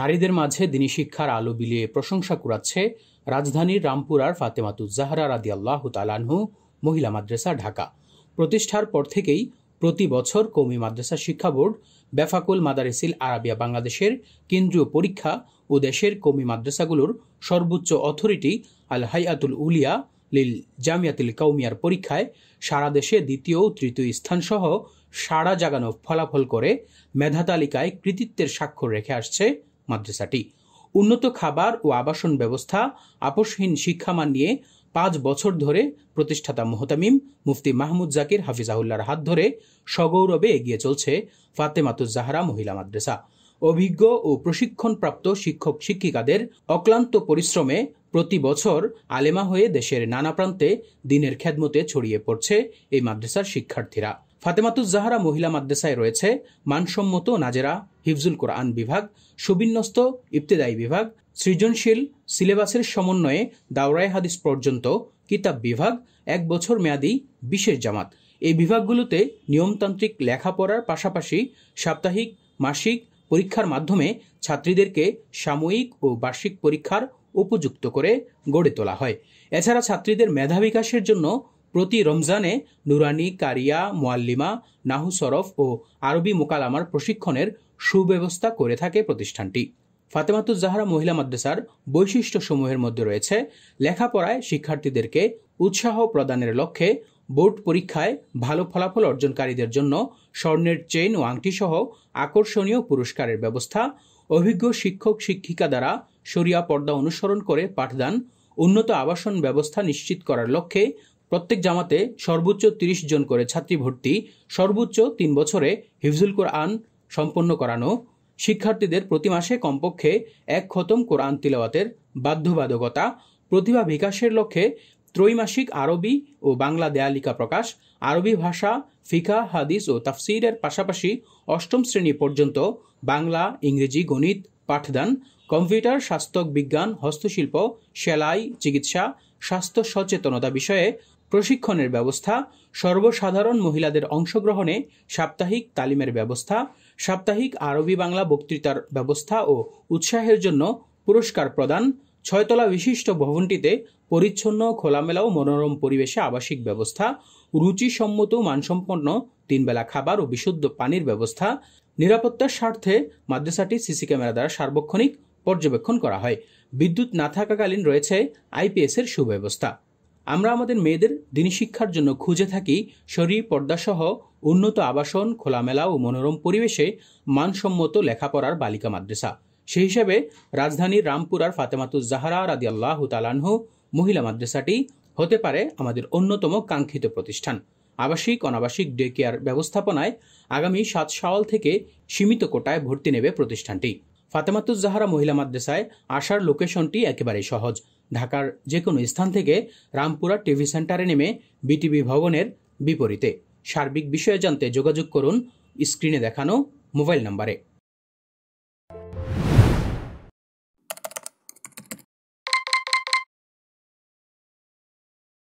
নারীদের মাঝে দিনী শিক্ষার আলো বিলিয়ে প্রশংসা কুড়াচ্ছে রাজধানীর রামপুরার ফাতেমাতুজাহরা রাদি আল্লাহ তালানহু মহিলা মাদ্রাসা ঢাকা প্রতিষ্ঠার পর থেকেই প্রতি বছর কৌমি মাদ্রাসা শিক্ষা বোর্ড বেফাকুল মাদারিসিল আরাবিয়া বাংলাদেশের কেন্দ্রীয় পরীক্ষা ও দেশের কৌমি মাদ্রাসাগুলোর সর্বোচ্চ অথরিটি আল হাইয়াতুল উলিয়া লিল জামিয়াতুল কৌমিয়ার পরীক্ষায় সারা দেশে দ্বিতীয় ও তৃতীয় স্থানসহ সারা জাগানো ফলাফল করে মেধা তালিকায় কৃতিত্বের স্বাক্ষর রেখে আসছে মাদ্রাসাটি উন্নত খাবার ও আবাসন ব্যবস্থা আপোষহীন শিক্ষামান নিয়ে পাঁচ বছর ধরে প্রতিষ্ঠাতা মোহতামিম মুফতি মাহমুদ জাকির হাফিজাউল্লার হাত ধরে সগৌরবে এগিয়ে চলছে ফাতেমাতুজাহারা মহিলা মাদ্রাসা অভিজ্ঞ ও প্রশিক্ষণপ্রাপ্ত শিক্ষক শিক্ষিকাদের অক্লান্ত পরিশ্রমে প্রতি বছর আলেমা হয়ে দেশের নানা প্রান্তে দিনের খ্যাদমতে ছড়িয়ে পড়ছে এই মাদ্রাসার শিক্ষার্থীরা ফাতেমাতুজ্জাহারা মহিলা মাদ্রাসায় রয়েছে মানসম্মত নাজেরা হিফজুল কোরআন বিভাগ সুবিন্যস্ত ইফতেদায়ী বিভাগ সৃজনশীল সিলেবাসের সমন্বয়ে দাওরায় হাদিস পর্যন্ত কিতাব বিভাগ এক বছর মেয়াদী বিশেষ জামাত এই বিভাগগুলোতে নিয়মতান্ত্রিক লেখাপড়ার পাশাপাশি সাপ্তাহিক মাসিক পরীক্ষার মাধ্যমে ছাত্রীদেরকে সাময়িক ও বার্ষিক পরীক্ষার উপযুক্ত করে গড়ে তোলা হয় এছাড়া ছাত্রীদের মেধা বিকাশের জন্য প্রতি রমজানে নুরানি কারিয়া মোয়াল্লিমা নাহু সরফ ও আরবি মোকালামার প্রশিক্ষণের সুব্যবস্থা করে থাকে প্রতিষ্ঠানটি ফাতেমাতুজ্জাহারা মহিলা মাদ্রাসার বৈশিষ্ট্য সমূহের মধ্যে রয়েছে লেখাপড়ায় শিক্ষার্থীদেরকে উৎসাহ প্রদানের লক্ষ্যে বোর্ড পরীক্ষায় ভালো ফলাফল অর্জনকারীদের জন্য স্বর্ণের চেইন ও আংটিসহ আকর্ষণীয় পুরস্কারের ব্যবস্থা অভিজ্ঞ শিক্ষক শিক্ষিকা দ্বারা সরিয়া পর্দা অনুসরণ করে পাঠদান উন্নত আবাসন ব্যবস্থা নিশ্চিত করার লক্ষ্যে প্রত্যেক জামাতে সর্বোচ্চ ৩০ জন করে ছাত্রী ভর্তি সর্বোচ্চ তিন বছরে হিফজুল কোরআন সম্পন্ন করানো শিক্ষার্থীদের প্রতি মাসে কমপক্ষে এক খতম কোরআন তিলাওয়াতের বাধ্যবাধকতা প্রতিভা বিকাশের লক্ষ্যে ত্রৈমাসিক আরবি ও বাংলা দেয়ালিকা প্রকাশ আরবি ভাষা ফিকা হাদিস ও তাফসিরের পাশাপাশি অষ্টম শ্রেণী পর্যন্ত বাংলা ইংরেজি গণিত পাঠদান কম্পিউটার স্বাস্থ্য বিজ্ঞান হস্তশিল্প সেলাই চিকিৎসা স্বাস্থ্য সচেতনতা বিষয়ে প্রশিক্ষণের ব্যবস্থা সর্বসাধারণ মহিলাদের অংশগ্রহণে সাপ্তাহিক তালিমের ব্যবস্থা সাপ্তাহিক আরবি বাংলা বক্তৃতার ব্যবস্থা ও উৎসাহের জন্য পুরস্কার প্রদান ছয়তলা বিশিষ্ট ভবনটিতে পরিচ্ছন্ন খোলামেলা ও মনোরম পরিবেশে আবাসিক ব্যবস্থা রুচিসম্মত মানসম্পন্ন তিনবেলা খাবার ও বিশুদ্ধ পানির ব্যবস্থা নিরাপত্তার স্বার্থে মাদ্রাসাটি সিসি ক্যামেরা দ্বারা সার্বক্ষণিক পর্যবেক্ষণ করা হয় বিদ্যুৎ না থাকাকালীন রয়েছে আইপিএস এর সুব্যবস্থা আমরা আমাদের মেয়েদের দিনী শিক্ষার জন্য খুঁজে থাকি শরীর পর্দাসহ উন্নত আবাসন খোলামেলা ও মনোরম পরিবেশে মানসম্মত লেখাপড়ার বালিকা মাদ্রাসা সেই হিসাবে রাজধানীর রামপুরার জাহারা রাদি আল্লাহ তালানহু মহিলা মাদ্রাসাটি হতে পারে আমাদের অন্যতম কাঙ্ক্ষিত প্রতিষ্ঠান আবাসিক অনাবাসিক ডে কেয়ার ব্যবস্থাপনায় আগামী সাত সাল থেকে সীমিত কোটায় ভর্তি নেবে প্রতিষ্ঠানটি ফাতেমাতুজ্জাহারা মহিলা মাদ্রাসায় আসার লোকেশনটি একেবারে সহজ ঢাকার যে কোনো স্থান থেকে রামপুরা টিভি সেন্টারে নেমে বিটিভি ভবনের বিপরীতে সার্বিক বিষয়ে জানতে যোগাযোগ করুন স্ক্রিনে দেখানো মোবাইল নম্বরে